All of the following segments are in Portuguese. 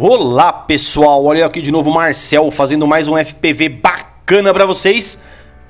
Olá pessoal, olha aqui de novo Marcel fazendo mais um FPV bacana para vocês.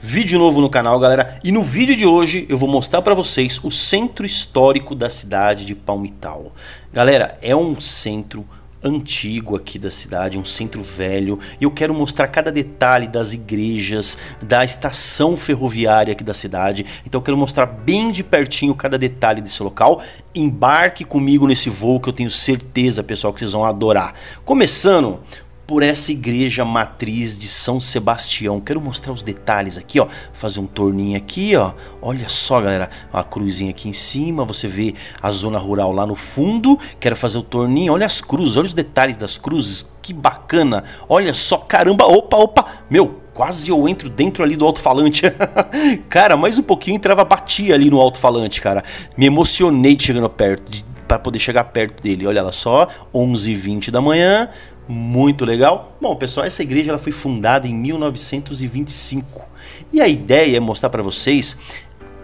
Vídeo novo no canal galera, e no vídeo de hoje eu vou mostrar para vocês o centro histórico da cidade de Palmital. Galera, é um centro antigo aqui da cidade, um centro velho, e eu quero mostrar cada detalhe das igrejas, da estação ferroviária aqui da cidade. Então eu quero mostrar bem de pertinho cada detalhe desse local. Embarque comigo nesse voo que eu tenho certeza, pessoal, que vocês vão adorar. Começando por essa igreja matriz de São Sebastião. Quero mostrar os detalhes aqui, ó. Fazer um torninho aqui, ó. Olha só, galera, a cruzinha aqui em cima, você vê a zona rural lá no fundo. Quero fazer o torninho, olha as cruzes, olha os detalhes das cruzes, que bacana. Olha só, caramba, opa, opa, meu, quase eu entro dentro ali do alto-falante. cara, mais um pouquinho entrava, batia ali no alto-falante, cara. Me emocionei chegando perto, para pra poder chegar perto dele. Olha lá só, 11h20 da manhã, muito legal. Bom, pessoal, essa igreja ela foi fundada em 1925 e a ideia é mostrar para vocês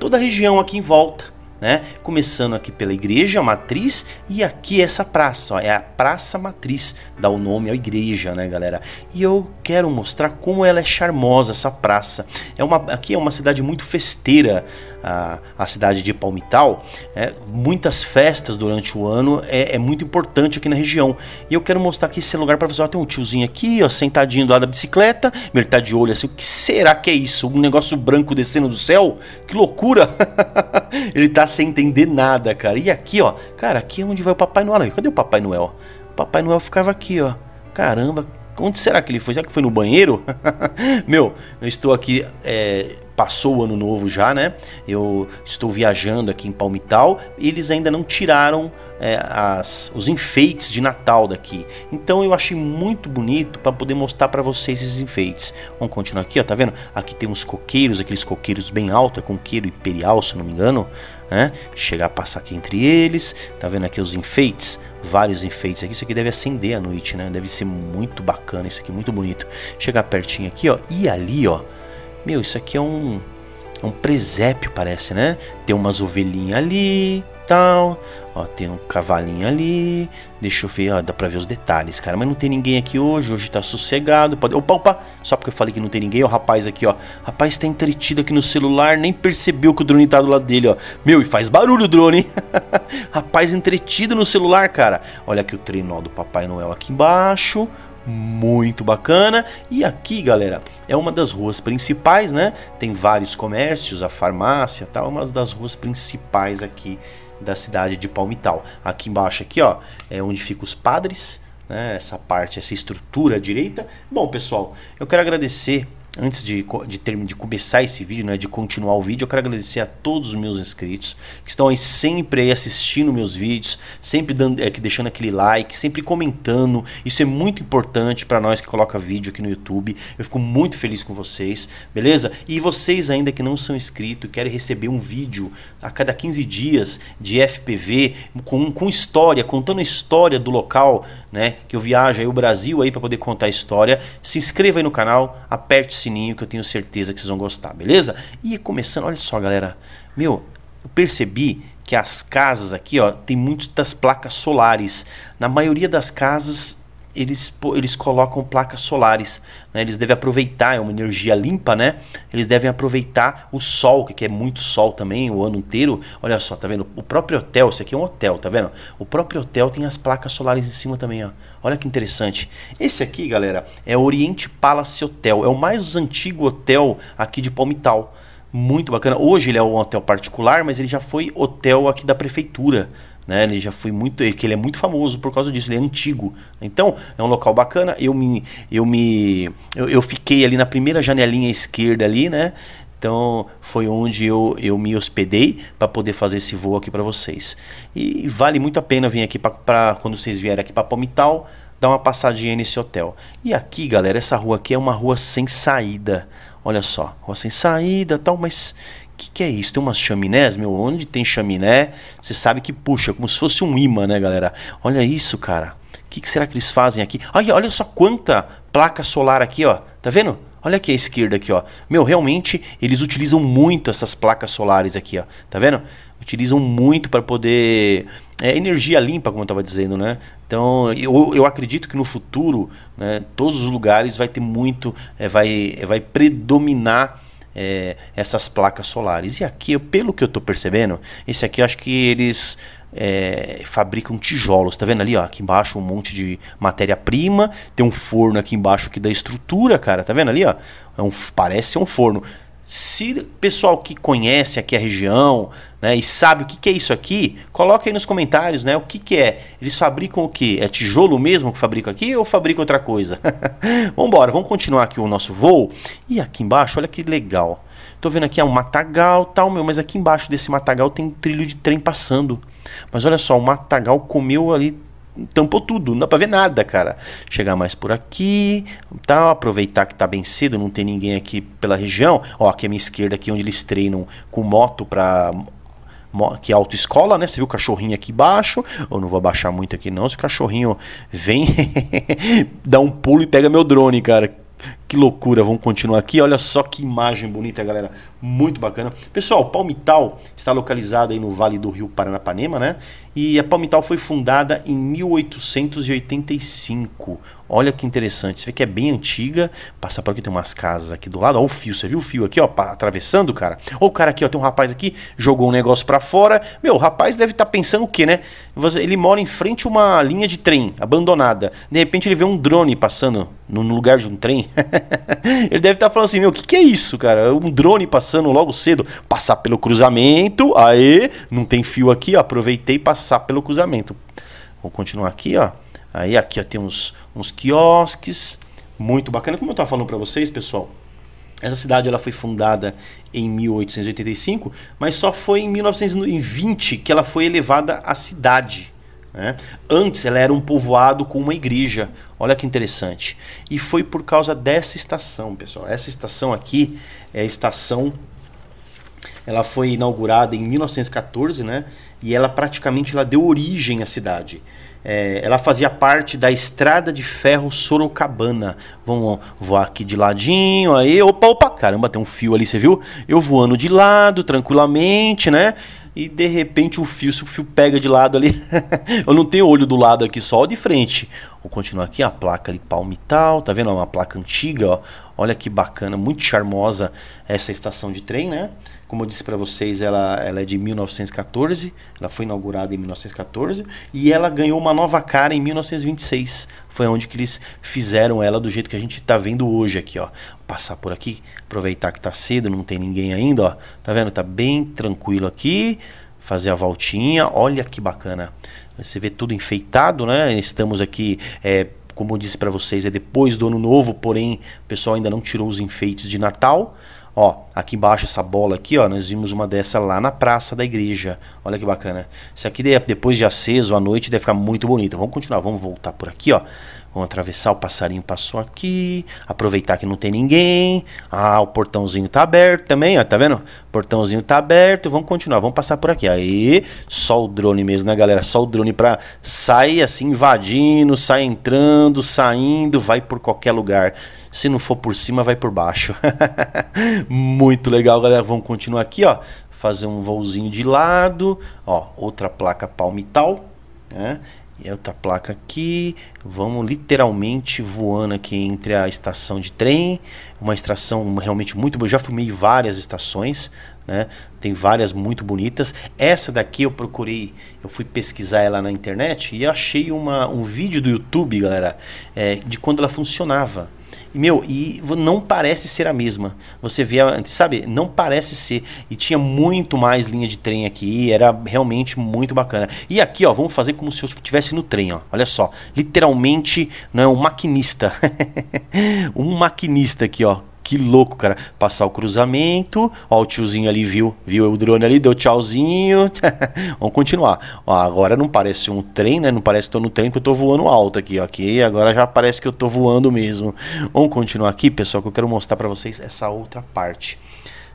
toda a região aqui em volta. Né? Começando aqui pela igreja matriz e aqui essa praça, ó, é a praça matriz, dá o nome à igreja, né, galera? E eu quero mostrar como ela é charmosa essa praça. É uma, aqui é uma cidade muito festeira, a, a cidade de Palmital, é, muitas festas durante o ano é, é, muito importante aqui na região. E eu quero mostrar aqui esse lugar para você. Ó, tem um tiozinho aqui, ó, sentadinho do lado da bicicleta, ele tá de olho assim, o que será que é isso? Um negócio branco descendo do céu? Que loucura! ele tá sem entender nada, cara. E aqui, ó, cara, aqui é onde vai o Papai Noel. Cadê o Papai Noel? O Papai Noel ficava aqui, ó. Caramba, Onde será que ele foi? Será que foi no banheiro? Meu, eu estou aqui é, passou o ano novo já, né? Eu estou viajando aqui em Palmital e eles ainda não tiraram é, as, os enfeites de Natal daqui. Então eu achei muito bonito para poder mostrar para vocês esses enfeites. Vamos continuar aqui, ó, tá vendo? Aqui tem uns coqueiros, aqueles coqueiros bem altos, é coqueiro imperial, se não me engano, né? Chegar a passar aqui entre eles, tá vendo aqui os enfeites? vários enfeites aqui. Isso aqui deve acender à noite, né? Deve ser muito bacana, isso aqui muito bonito. Chegar pertinho aqui, ó. E ali, ó, meu, isso aqui é um, é um presépio, parece, né? Tem umas ovelhinhas ali, tal. Ó, tem um cavalinho ali. Deixa eu ver, ó, dá pra ver os detalhes, cara. Mas não tem ninguém aqui hoje, hoje tá sossegado. Pode... Opa, opa! Só porque eu falei que não tem ninguém, o rapaz aqui, ó. Rapaz tá entretido aqui no celular, nem percebeu que o drone tá do lado dele, ó. Meu, e faz barulho o drone, hein? rapaz entretido no celular, cara. Olha aqui o trenó do Papai Noel aqui embaixo muito bacana. E aqui, galera, é uma das ruas principais, né? Tem vários comércios, a farmácia, tal, é uma das ruas principais aqui da cidade de Palmital. Aqui embaixo aqui, ó, é onde ficam os padres, né? Essa parte, essa estrutura à direita. Bom, pessoal, eu quero agradecer Antes de, de, ter, de começar esse vídeo, né, de continuar o vídeo, eu quero agradecer a todos os meus inscritos que estão aí sempre aí assistindo meus vídeos, sempre dando, é, deixando aquele like, sempre comentando. Isso é muito importante para nós que coloca vídeo aqui no YouTube. Eu fico muito feliz com vocês, beleza? E vocês ainda que não são inscritos, querem receber um vídeo a cada 15 dias de FPV com, com história, contando a história do local, né, que eu viajo aí o Brasil aí para poder contar a história. Se inscreva aí no canal, aperte sininho que eu tenho certeza que vocês vão gostar, beleza? E começando, olha só, galera. Meu, eu percebi que as casas aqui, ó, tem muitas placas solares. Na maioria das casas eles, eles colocam placas solares. Né? Eles devem aproveitar, é uma energia limpa, né? Eles devem aproveitar o sol, que é muito sol também o ano inteiro. Olha só, tá vendo? O próprio hotel, esse aqui é um hotel, tá vendo? O próprio hotel tem as placas solares em cima também, ó. Olha que interessante. Esse aqui, galera, é o Oriente Palace Hotel. É o mais antigo hotel aqui de Palmital. Muito bacana. Hoje ele é um hotel particular, mas ele já foi hotel aqui da prefeitura. Né? Ele já foi muito, é que ele é muito famoso por causa disso, ele é antigo. Então, é um local bacana. Eu me eu me eu, eu fiquei ali na primeira janelinha esquerda ali, né? Então, foi onde eu, eu me hospedei para poder fazer esse voo aqui para vocês. E, vale muito a pena vir aqui para quando vocês vierem aqui para Pomital, dar uma passadinha nesse hotel. E aqui, galera, essa rua aqui é uma rua sem saída. Olha só, rua sem saída, tal, mas que, que é isso? Tem umas chaminés, meu? Onde tem chaminé, você sabe que puxa, como se fosse um imã, né, galera? Olha isso, cara. O que, que, será que eles fazem aqui? Olha, olha só quanta placa solar aqui, ó. Tá vendo? Olha aqui à esquerda aqui, ó. Meu, realmente eles utilizam muito essas placas solares aqui, ó. Tá vendo? Utilizam muito para poder é energia limpa, como eu tava dizendo, né? Então, eu, eu acredito que no futuro, né, todos os lugares vai ter muito, é, vai, é, vai predominar é, essas placas solares. E aqui, pelo que eu estou percebendo, esse aqui eu acho que eles é, fabricam tijolos. Tá vendo ali, ó? Aqui embaixo um monte de matéria-prima. Tem um forno aqui embaixo que da estrutura, cara. Tá vendo ali, ó? É um, parece um forno. Se pessoal que conhece aqui a região né, e sabe o que, que é isso aqui, coloca aí nos comentários né, o que, que é. Eles fabricam o que? É tijolo mesmo que fabricam aqui ou fabricam outra coisa? vamos embora, vamos continuar aqui o nosso voo. E aqui embaixo, olha que legal. Tô vendo aqui é um matagal tal, meu, mas aqui embaixo desse matagal tem um trilho de trem passando. Mas olha só, o matagal comeu ali tampou tudo, não dá pra ver nada, cara. Chegar mais por aqui, tal, aproveitar que tá bem cedo, não tem ninguém aqui pela região. Ó, aqui a minha esquerda, aqui onde eles treinam com moto pra. Que é autoescola, né? Você viu o cachorrinho aqui embaixo? Eu não vou abaixar muito aqui, não. Se o cachorrinho vem, dá um pulo e pega meu drone, cara. Que loucura, vamos continuar aqui. Olha só que imagem bonita, galera. Muito bacana. Pessoal, Palmital está localizado aí no Vale do Rio Paranapanema, né? E a Palmital foi fundada em 1885. Olha que interessante. Você vê que é bem antiga. Passar por aqui tem umas casas aqui do lado. Olha o fio, você viu o fio aqui, ó, atravessando, cara? Ou o cara aqui, ó, tem um rapaz aqui, jogou um negócio para fora. Meu, o rapaz deve estar tá pensando o quê, né? Ele mora em frente a uma linha de trem abandonada. De repente ele vê um drone passando no lugar de um trem. ele deve estar tá falando assim, meu, o que, que é isso, cara? Um drone passando logo cedo, passar pelo cruzamento, aí, não tem fio aqui, ó, aproveitei passar pelo cruzamento. Vou continuar aqui, ó. Aí aqui ó, tem uns, uns quiosques, muito bacana. Como eu estava falando para vocês, pessoal, essa cidade ela foi fundada em 1885, mas só foi em 1920 que ela foi elevada à cidade. Né? Antes ela era um povoado com uma igreja. Olha que interessante. E foi por causa dessa estação, pessoal. Essa estação aqui é a estação. Ela foi inaugurada em 1914, né? E ela praticamente ela deu origem à cidade. É, ela fazia parte da Estrada de Ferro Sorocabana. Vamos voar aqui de ladinho, aí, opa, opa, caramba, tem um fio ali, você viu? Eu voando de lado, tranquilamente, né? e de repente o fio, se o fio pega de lado ali, eu não tenho olho do lado aqui, só de frente. Vou continuar aqui, a placa ali palmital, tá vendo? É uma placa antiga, ó. Olha que bacana, muito charmosa essa estação de trem, né? Como eu disse para vocês, ela, ela é de 1914, ela foi inaugurada em 1914 e ela ganhou uma nova cara em 1926. Foi onde que eles fizeram ela do jeito que a gente está vendo hoje aqui, ó. Passar por aqui, aproveitar que está cedo, não tem ninguém ainda, ó. Tá vendo? Tá bem tranquilo aqui. Fazer a voltinha, olha que bacana. Você vê tudo enfeitado, né? Estamos aqui é, como eu disse para vocês, é depois do ano novo, porém o pessoal ainda não tirou os enfeites de Natal. Ó, aqui embaixo essa bola aqui, ó, nós vimos uma dessa lá na praça da igreja. Olha que bacana. Isso aqui depois de aceso à noite deve ficar muito bonito. Vamos continuar, vamos voltar por aqui, ó. Vamos atravessar, o passarinho passou aqui. Aproveitar que não tem ninguém. Ah, o portãozinho tá aberto também, ó. Tá vendo? O portãozinho tá aberto. Vamos continuar, vamos passar por aqui. Aí, só o drone mesmo, né, galera? Só o drone pra sair assim, invadindo, sai entrando, saindo, vai por qualquer lugar. Se não for por cima, vai por baixo. Muito legal, galera. Vamos continuar aqui, ó. Fazer um voozinho de lado. Ó, outra placa palmital. Né? E outra tá placa aqui. Vamos literalmente voando aqui entre a estação de trem. Uma estação realmente muito boa. já filmei várias estações, né? Tem várias muito bonitas. Essa daqui eu procurei, eu fui pesquisar ela na internet e achei uma, um vídeo do YouTube, galera, é, de quando ela funcionava meu, e não parece ser a mesma. Você vê, sabe, não parece ser. E tinha muito mais linha de trem aqui, era realmente muito bacana. E aqui, ó, vamos fazer como se eu estivesse no trem, ó. Olha só, literalmente, não é um maquinista. um maquinista aqui, ó, que louco, cara. Passar o cruzamento. Ó, o tiozinho ali viu, viu o drone ali, deu tchauzinho. Vamos continuar. Ó, agora não parece um trem, né? Não parece que tô no trem que eu tô voando alto aqui, ó. Ok, agora já parece que eu tô voando mesmo. Vamos continuar aqui, pessoal, que eu quero mostrar para vocês essa outra parte.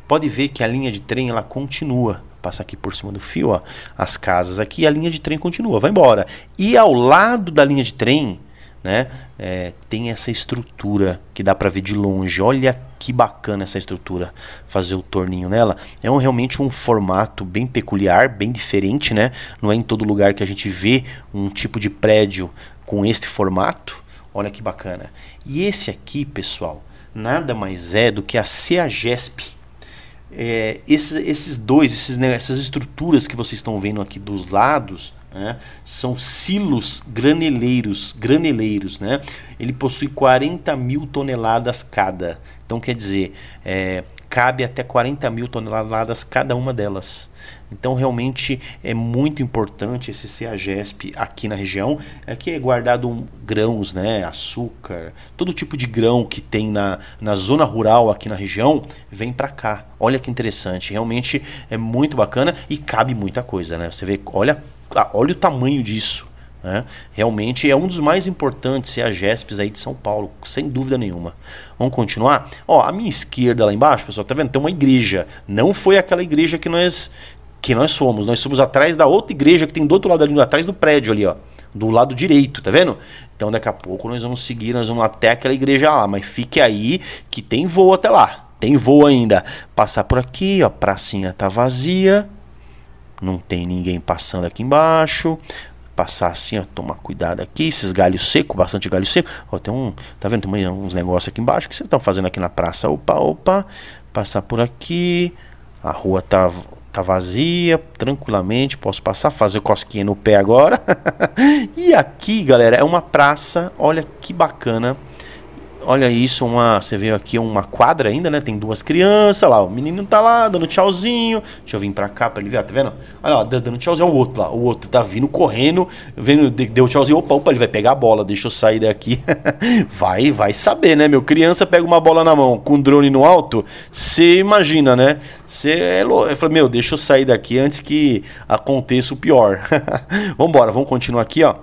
Pode ver que a linha de trem ela continua passar aqui por cima do fio, ó, as casas aqui, a linha de trem continua, vai embora. E ao lado da linha de trem né? É, tem essa estrutura que dá para ver de longe. Olha que bacana essa estrutura, fazer o torninho nela. É um, realmente um formato bem peculiar, bem diferente, né? Não é em todo lugar que a gente vê um tipo de prédio com este formato. Olha que bacana. E esse aqui, pessoal, nada mais é do que a CEAGESP é, esses, esses dois, esses, né, essas estruturas que vocês estão vendo aqui dos lados, né, são silos graneleiros, graneleiros, né? Ele possui 40 mil toneladas cada. Então quer dizer, é, cabe até 40 mil toneladas cada uma delas. Então realmente é muito importante esse CEAGESP aqui na região. Aqui é, é guardado grãos, né, açúcar, todo tipo de grão que tem na, na zona rural aqui na região vem para cá. Olha que interessante, realmente é muito bacana e cabe muita coisa, né? Você vê, olha, olha o tamanho disso. Né? Realmente é um dos mais importantes, é a GESPs aí de São Paulo, sem dúvida nenhuma. Vamos continuar? Ó, a minha esquerda lá embaixo, pessoal, tá vendo? Tem uma igreja. Não foi aquela igreja que nós que nós somos. Nós somos atrás da outra igreja que tem do outro lado ali, atrás do prédio ali, ó. Do lado direito, tá vendo? Então daqui a pouco nós vamos seguir, nós vamos até aquela igreja lá. Mas fique aí que tem voo até lá. Tem voo ainda. Passar por aqui, ó. Pracinha tá vazia. Não tem ninguém passando aqui embaixo passar assim, ó, tomar cuidado aqui, esses galhos secos, bastante galho seco. Ó, tem um, tá vendo, tem uns negócios aqui embaixo que vocês estão fazendo aqui na praça. Opa, opa, passar por aqui. A rua tá tá vazia, tranquilamente, posso passar, fazer cosquinha no pé agora. e aqui, galera, é uma praça, olha que bacana olha isso, uma, você vê aqui é uma quadra ainda, né? Tem duas crianças lá, o menino tá lá dando tchauzinho. Deixa eu vir pra cá pra ele ver, ó, tá vendo? Olha lá, dando tchauzinho, o outro lá, o outro tá vindo correndo, vendo, deu tchauzinho, opa, opa, ele vai pegar a bola, deixa eu sair daqui. vai, vai saber, né, meu? Criança pega uma bola na mão com um drone no alto, você imagina, né? Você é louco. Eu falei, meu, deixa eu sair daqui antes que aconteça o pior. Vambora, vamos continuar aqui, ó.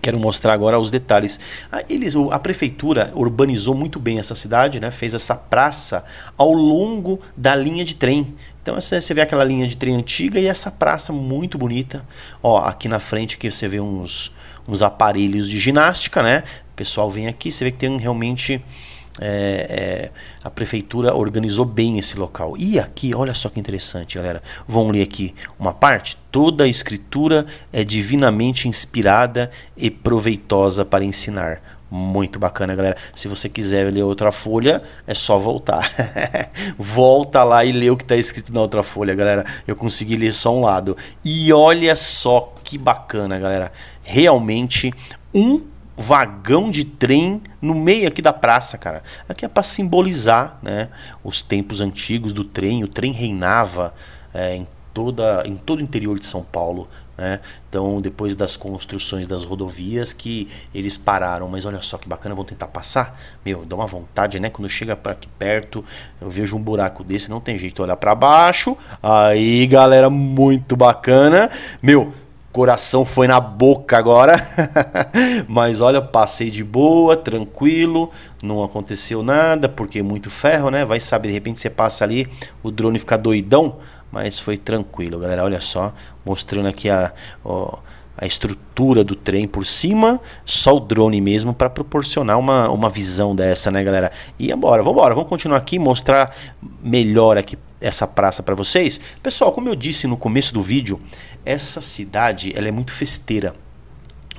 Quero mostrar agora os detalhes. A, ah, eles, a prefeitura urbanizou muito bem essa cidade, né? fez essa praça ao longo da linha de trem. Então essa, você vê aquela linha de trem antiga e essa praça muito bonita. Ó, aqui na frente que você vê uns, uns aparelhos de ginástica, né? O pessoal vem aqui, você vê que tem realmente é, é, a prefeitura organizou bem esse local. E aqui, olha só que interessante, galera. Vamos ler aqui uma parte. Toda a escritura é divinamente inspirada e proveitosa para ensinar. Muito bacana, galera. Se você quiser ler outra folha, é só voltar. Volta lá e lê o que está escrito na outra folha, galera. Eu consegui ler só um lado. E olha só que bacana, galera. Realmente, um vagão de trem no meio aqui da praça, cara. Aqui é para simbolizar, né, os tempos antigos do trem. O trem reinava é, em toda, em todo o interior de São Paulo. Né? Então, depois das construções das rodovias que eles pararam, mas olha só que bacana, vão tentar passar. Meu, dá uma vontade, né? Quando chega para aqui perto, eu vejo um buraco desse, não tem jeito, olhar para baixo. Aí, galera, muito bacana. Meu, coração foi na boca agora. Mas olha, passei de boa, tranquilo, não aconteceu nada, porque é muito ferro, né? Vai saber, de repente você passa ali, o drone fica doidão, mas foi tranquilo, galera. Olha só, mostrando aqui a. Ó, a estrutura do trem por cima, só o drone mesmo para proporcionar uma, uma visão dessa, né, galera? E embora, vamos embora, vamos continuar aqui mostrar melhor aqui essa praça para vocês. Pessoal, como eu disse no começo do vídeo, essa cidade ela é muito festeira.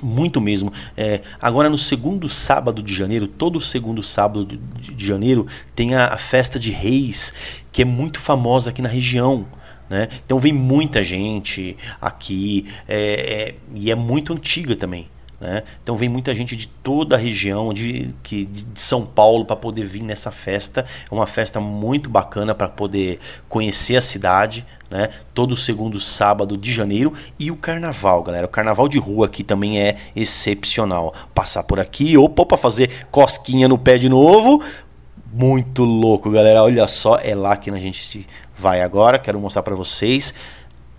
Muito mesmo. É, agora, no segundo sábado de janeiro, todo segundo sábado de janeiro, tem a, a festa de reis, que é muito famosa aqui na região. Né? Então, vem muita gente aqui é, é, e é muito antiga também. Né? Então vem muita gente de toda a região de, que, de São Paulo para poder vir nessa festa. É uma festa muito bacana para poder conhecer a cidade. Né? Todo segundo sábado de janeiro e o carnaval, galera. O carnaval de rua aqui também é excepcional. Passar por aqui, opa, para fazer cosquinha no pé de novo. Muito louco, galera. Olha só, é lá que a gente se vai agora. Quero mostrar para vocês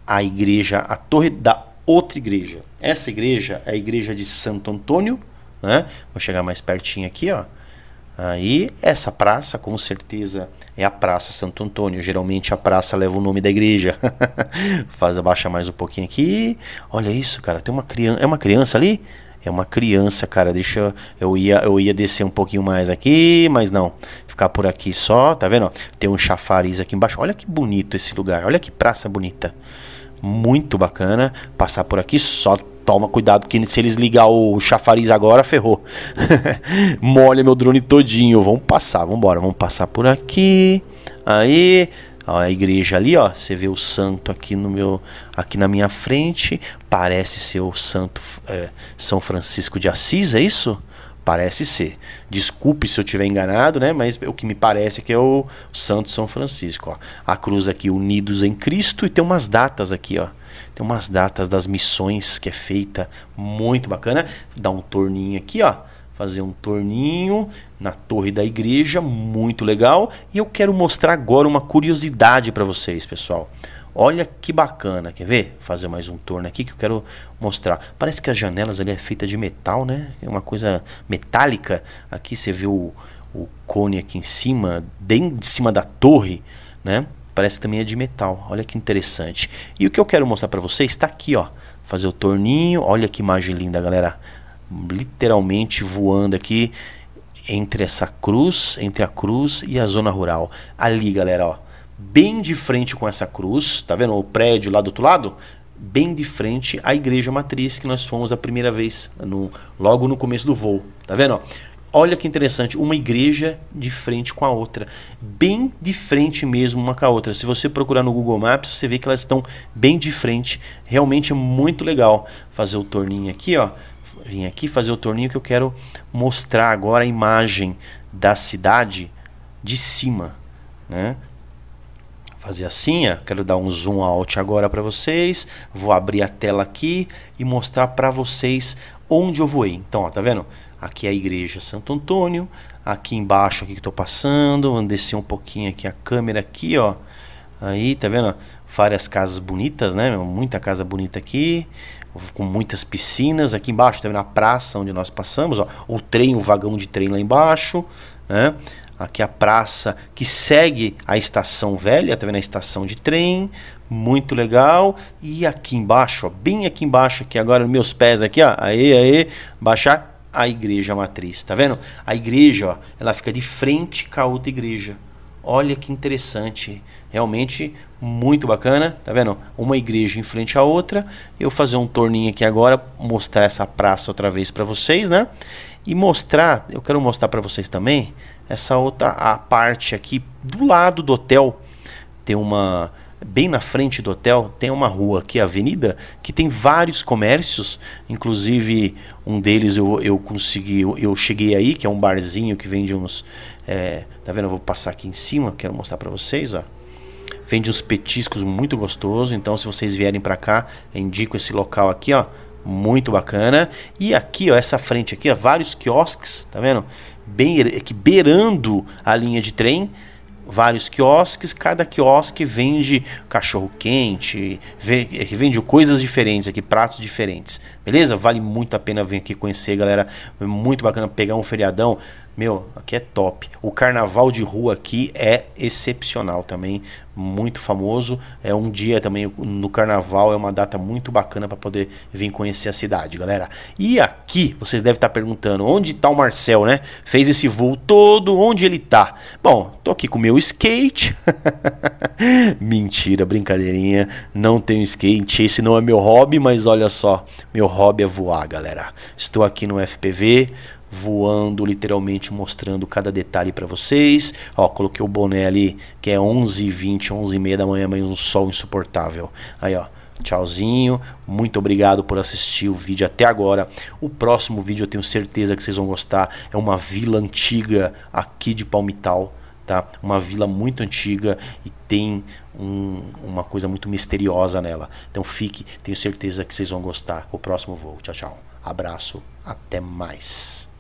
a igreja, a torre da outra igreja. Essa igreja é a igreja de Santo Antônio, né? Vou chegar mais pertinho aqui, ó. Aí essa praça, com certeza, é a Praça Santo Antônio. Geralmente a praça leva o nome da igreja. Faz abaixa mais um pouquinho aqui. Olha isso, cara. Tem uma criança, é uma criança ali? É uma criança, cara. Deixa eu ia eu ia descer um pouquinho mais aqui, mas não. Ficar por aqui só, tá vendo? Tem um chafariz aqui embaixo. Olha que bonito esse lugar. Olha que praça bonita muito bacana passar por aqui. Só toma cuidado que se eles ligar o chafariz agora, ferrou. Molha meu drone todinho. Vamos passar, vamos embora, vamos passar por aqui. Aí, ó, a igreja ali, ó, você vê o santo aqui no meu aqui na minha frente, parece ser o santo é, São Francisco de Assis, é isso? Parece ser. Desculpe se eu estiver enganado, né? Mas o que me parece é que é o Santo São Francisco. Ó. A cruz aqui, unidos em Cristo, e tem umas datas aqui, ó. Tem umas datas das missões que é feita. Muito bacana. Dá um torninho aqui, ó. Fazer um torninho na torre da igreja, muito legal. E eu quero mostrar agora uma curiosidade para vocês, pessoal. Olha que bacana, quer ver? Vou fazer mais um torno aqui que eu quero mostrar. Parece que as janelas ali é feita de metal, né? É uma coisa metálica. Aqui você vê o, o cone aqui em cima, dentro de cima da torre, né? Parece que também é de metal. Olha que interessante. E o que eu quero mostrar para vocês está aqui, ó. Fazer o torninho. Olha que imagem linda, galera. Literalmente voando aqui entre essa cruz, entre a cruz e a zona rural. Ali, galera, ó bem de frente com essa cruz, tá vendo o prédio lá do outro lado? Bem de frente à igreja matriz que nós fomos a primeira vez, no, logo no começo do voo, tá vendo? Olha que interessante, uma igreja de frente com a outra, bem de frente mesmo uma com a outra. Se você procurar no Google Maps, você vê que elas estão bem de frente. Realmente é muito legal fazer o torninho aqui, ó. Vim aqui fazer o torninho que eu quero mostrar agora a imagem da cidade de cima, né? fazer assim, ó. quero dar um zoom out agora para vocês, vou abrir a tela aqui e mostrar para vocês onde eu voei. Então, ó, tá vendo? Aqui é a igreja Santo Antônio, aqui embaixo aqui que estou passando, vamos descer um pouquinho aqui a câmera aqui, ó. Aí, tá vendo? Várias casas bonitas, né? Muita casa bonita aqui, com muitas piscinas aqui embaixo, tá vendo a praça onde nós passamos, ó. O trem, o vagão de trem lá embaixo, né? aqui a praça que segue a estação velha, tá vendo a estação de trem, muito legal. E aqui embaixo, ó, bem aqui embaixo, aqui agora meus pés aqui, ó, aí, aí, baixar a igreja matriz, tá vendo? A igreja, ó, ela fica de frente com a outra igreja. Olha que interessante, realmente muito bacana, tá vendo? Uma igreja em frente à outra. Eu fazer um torninho aqui agora, mostrar essa praça outra vez para vocês, né? E mostrar, eu quero mostrar para vocês também essa outra a parte aqui do lado do hotel tem uma bem na frente do hotel tem uma rua aqui, avenida, que tem vários comércios, inclusive um deles eu, eu consegui, eu, eu cheguei aí, que é um barzinho que vende uns, é, tá vendo? Eu vou passar aqui em cima, quero mostrar para vocês, ó. Vende uns petiscos muito gostosos, então se vocês vierem para cá, indico esse local aqui, ó, muito bacana. E aqui, ó, essa frente aqui, ó, vários quiosques, tá vendo? beira, que beirando a linha de trem, vários quiosques, cada quiosque vende cachorro quente, vende coisas diferentes aqui, pratos diferentes. Beleza? Vale muito a pena vir aqui conhecer, galera. Muito bacana pegar um feriadão. Meu, aqui é top. O carnaval de rua aqui é excepcional também, muito famoso. É um dia também no carnaval, é uma data muito bacana para poder vir conhecer a cidade, galera. E aqui, vocês devem estar tá perguntando, onde tá o Marcel, né? Fez esse voo todo, onde ele tá Bom, tô aqui com o meu skate. Mentira, brincadeirinha. Não tenho skate, esse não é meu hobby, mas olha só, meu hobby é voar, galera. Estou aqui no FPV, voando, literalmente mostrando cada detalhe para vocês. Ó, coloquei o boné ali, que é 11h20, 11h30 da manhã, mas um sol insuportável. Aí, ó. Tchauzinho, muito obrigado por assistir o vídeo até agora. O próximo vídeo eu tenho certeza que vocês vão gostar. É uma vila antiga aqui de Palmital, tá? Uma vila muito antiga e tem um, uma coisa muito misteriosa nela. Então fique, tenho certeza que vocês vão gostar. O próximo voo. Tchau, tchau. Abraço, até mais.